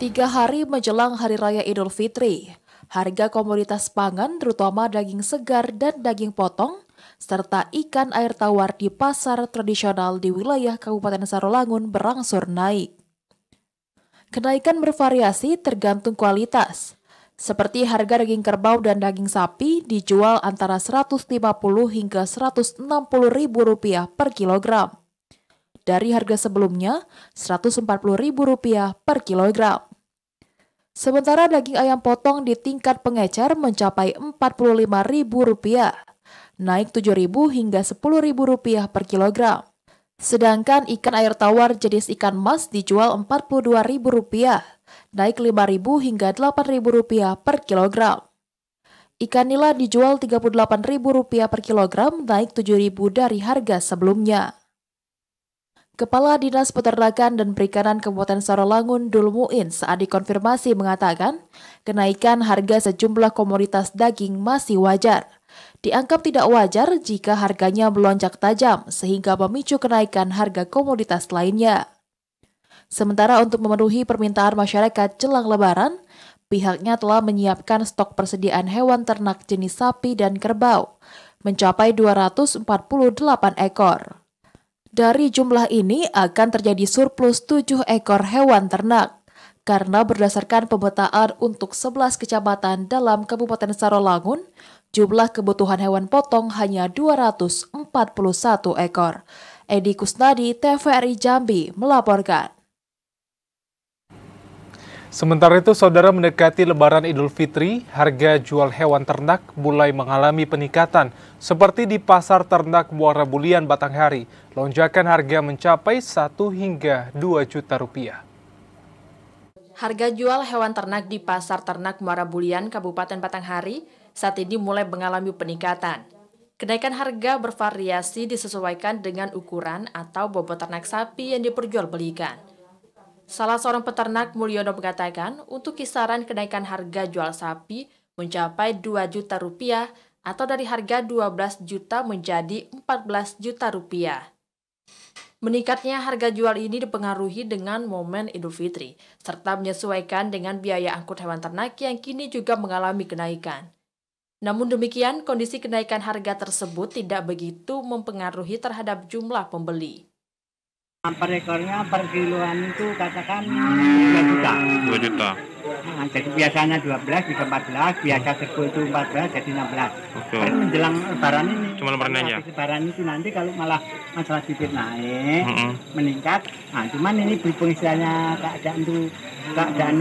Speaker 1: Tiga hari menjelang Hari Raya Idul Fitri, harga komoditas pangan terutama daging segar dan daging potong serta ikan air tawar di pasar tradisional di wilayah Kabupaten Sarolangun berangsur naik. Kenaikan bervariasi tergantung kualitas, seperti harga daging kerbau dan daging sapi dijual antara 150 hingga Rp160.000 per kilogram. Dari harga sebelumnya, Rp140.000 per kilogram. Sementara daging ayam potong di tingkat pengecer mencapai Rp45.000 naik Rp7.000 hingga Rp10.000 per kilogram. Sedangkan ikan air tawar jenis ikan mas dijual Rp42.000, naik Rp5.000 hingga Rp8.000 per kilogram. Ikan nila dijual Rp38.000 per kilogram, naik Rp7.000 dari harga sebelumnya. Kepala Dinas Peternakan dan Perikanan Kabupaten Sarolangun Dulmuin saat dikonfirmasi mengatakan, kenaikan harga sejumlah komoditas daging masih wajar dianggap tidak wajar jika harganya melonjak tajam sehingga memicu kenaikan harga komoditas lainnya. Sementara untuk memenuhi permintaan masyarakat jelang lebaran, pihaknya telah menyiapkan stok persediaan hewan ternak jenis sapi dan kerbau, mencapai 248 ekor. Dari jumlah ini akan terjadi surplus 7 ekor hewan ternak, karena berdasarkan pemetaan untuk 11 kecamatan dalam Kabupaten Sarolangun, Jumlah kebutuhan hewan potong hanya 241 ekor. Edi Kusnadi, TVRI Jambi, melaporkan.
Speaker 2: Sementara itu, saudara mendekati Lebaran Idul Fitri, harga jual hewan ternak mulai mengalami peningkatan, seperti di pasar ternak Muara Bulian Batanghari. Lonjakan harga mencapai 1 hingga 2 juta rupiah.
Speaker 6: Harga jual hewan ternak di pasar ternak Muara Bulian, Kabupaten Batanghari saat ini mulai mengalami peningkatan. Kenaikan harga bervariasi disesuaikan dengan ukuran atau bobot ternak sapi yang diperjualbelikan. Salah seorang peternak Mulyono mengatakan, untuk kisaran kenaikan harga jual sapi mencapai 2 juta rupiah atau dari harga 12 juta menjadi 14 juta rupiah. Meningkatnya harga jual ini dipengaruhi dengan momen Idul Fitri, serta menyesuaikan dengan biaya angkut hewan ternak yang kini juga mengalami kenaikan. Namun demikian, kondisi kenaikan harga tersebut tidak begitu mempengaruhi terhadap jumlah pembeli per ekornya per kiloan itu katakan 2 juta
Speaker 4: 2 juta
Speaker 5: nah, jadi biasanya 12 bisa 14 biasa sepuluh itu 14 jadi
Speaker 6: 16 okay. Tapi menjelang lebaran ini cuma lebaran aja
Speaker 5: lebaran itu nanti kalau malah masalah bibit naik mm -hmm. meningkat nah cuman ini berhubung istilahnya keadaan itu keadaan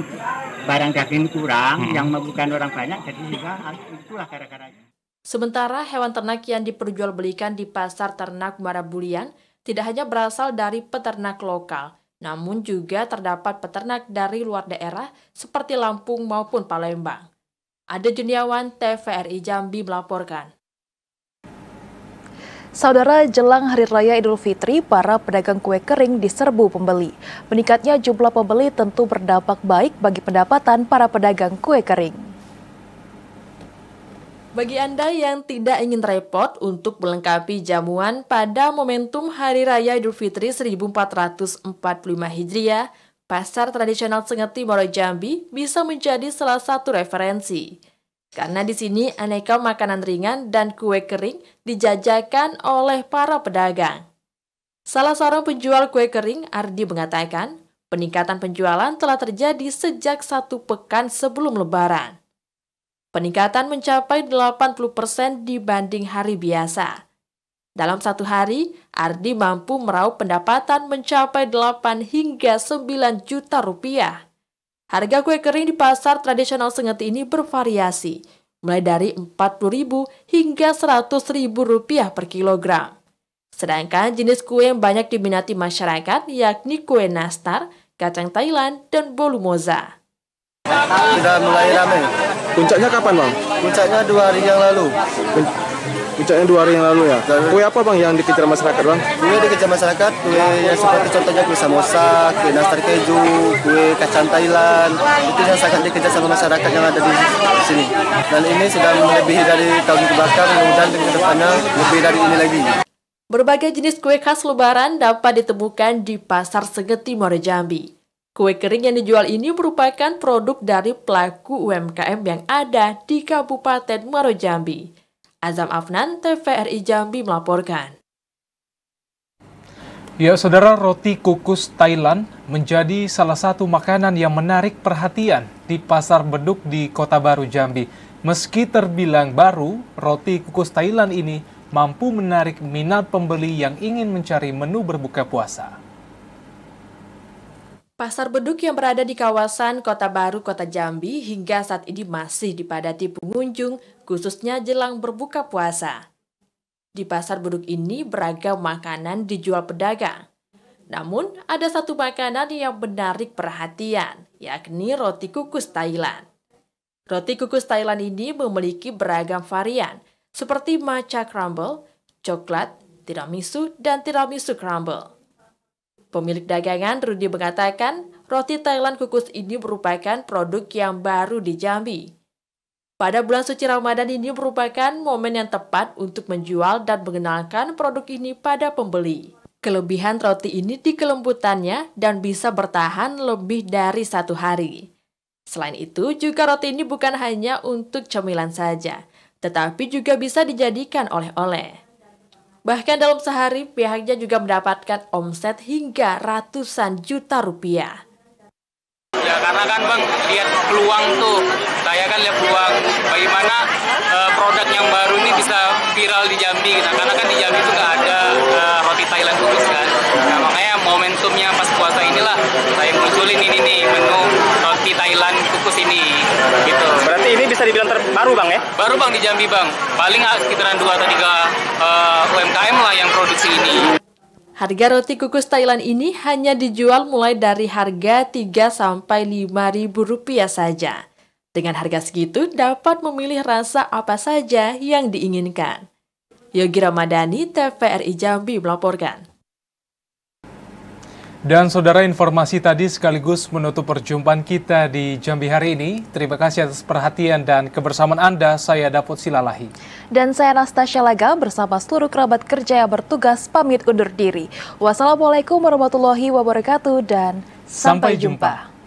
Speaker 5: barang daging kurang mm -hmm. yang membutuhkan orang banyak jadi juga
Speaker 6: itulah gara-garanya Sementara hewan ternak yang diperjualbelikan di pasar ternak Marabulian tidak hanya berasal dari peternak lokal, namun juga terdapat peternak dari luar daerah seperti Lampung maupun Palembang. Ada Juniawan TVRI Jambi melaporkan.
Speaker 1: Saudara, jelang Hari Raya Idul Fitri, para pedagang kue kering diserbu pembeli. Meningkatnya jumlah pembeli tentu berdampak baik bagi pendapatan para pedagang kue kering.
Speaker 6: Bagi Anda yang tidak ingin repot untuk melengkapi jamuan pada momentum Hari Raya Idul Fitri 1445 Hijriah, Pasar Tradisional Sengeti Moro Jambi bisa menjadi salah satu referensi. Karena di sini aneka makanan ringan dan kue kering dijajakan oleh para pedagang. Salah seorang penjual kue kering, Ardi mengatakan, peningkatan penjualan telah terjadi sejak satu pekan sebelum lebaran. Peningkatan mencapai 80% dibanding hari biasa. Dalam satu hari, Ardi mampu meraup pendapatan mencapai 8 hingga 9 juta rupiah. Harga kue kering di pasar tradisional Sengeti ini bervariasi, mulai dari Rp40.000 hingga rp rupiah per kilogram. Sedangkan jenis kue yang banyak diminati masyarakat yakni kue nastar, kacang Thailand, dan bolu moza.
Speaker 3: Sudah mulai ramai. Puncaknya kapan bang? Puncaknya dua hari yang lalu. Puncaknya dua hari yang lalu ya. Kue apa bang yang dikejar masyarakat bang? Kue dikejar masyarakat, kue yang seperti contohnya kue samosa, kue nastar keju, kue kacang Thailand. Itu yang sangat dikejar sama masyarakat yang ada di sini. Dan ini sudah melebihi dari tahun kebelakang, kemudian mudahan ke depannya lebih dari ini lagi.
Speaker 6: Berbagai jenis kue khas lebaran dapat ditemukan di Pasar Segeti, More Jambi. Kue kering yang dijual ini merupakan produk dari pelaku UMKM yang ada di Kabupaten Muaro Jambi. Azam Afnan, TVRI Jambi melaporkan.
Speaker 2: Ya, saudara, roti kukus Thailand menjadi salah satu makanan yang menarik perhatian di pasar beduk di Kota Baru Jambi. Meski terbilang baru, roti kukus Thailand ini mampu menarik minat pembeli yang ingin mencari menu berbuka puasa.
Speaker 6: Pasar beduk yang berada di kawasan Kota Baru, Kota Jambi hingga saat ini masih dipadati pengunjung, khususnya jelang berbuka puasa. Di pasar beduk ini beragam makanan dijual pedagang. Namun, ada satu makanan yang menarik perhatian, yakni roti kukus Thailand. Roti kukus Thailand ini memiliki beragam varian, seperti matcha crumble, coklat, tiramisu, dan tiramisu crumble. Pemilik dagangan Rudy mengatakan roti Thailand kukus ini merupakan produk yang baru di Jambi. Pada bulan suci Ramadan ini merupakan momen yang tepat untuk menjual dan mengenalkan produk ini pada pembeli. Kelebihan roti ini di kelembutannya dan bisa bertahan lebih dari satu hari. Selain itu, juga roti ini bukan hanya untuk cemilan saja, tetapi juga bisa dijadikan oleh-oleh. Bahkan dalam sehari pihaknya juga mendapatkan omset hingga ratusan juta rupiah.
Speaker 4: Ya karena kan bang lihat peluang tuh, saya kan lihat peluang bagaimana uh, produk yang baru ini bisa viral di Jambi Nah, Karena kan di Jambi itu nggak ada uh, roti Thailand khusus kan. Nah makanya momentumnya pas puasa inilah saya munculin ini nih menu roti sapi Thailand kukus ini gitu. Berarti ini bisa dibilang terbaru bang ya? Baru bang di Jambi bang. Paling ah, sekitaran dua atau tiga uh, UMKM lah yang produksi ini.
Speaker 6: Harga roti kukus Thailand ini hanya dijual mulai dari harga 3 sampai 5 ribu rupiah saja. Dengan harga segitu dapat memilih rasa apa saja yang diinginkan. Yogi Ramadhani, TVRI Jambi melaporkan.
Speaker 2: Dan saudara informasi tadi sekaligus menutup perjumpaan kita di Jambi hari ini. Terima kasih atas perhatian dan kebersamaan Anda. Saya Daput Silalahi.
Speaker 1: Dan saya Nastasya Laga bersama seluruh kerabat kerja yang bertugas pamit undur diri. Wassalamualaikum warahmatullahi wabarakatuh dan sampai, sampai jumpa. jumpa.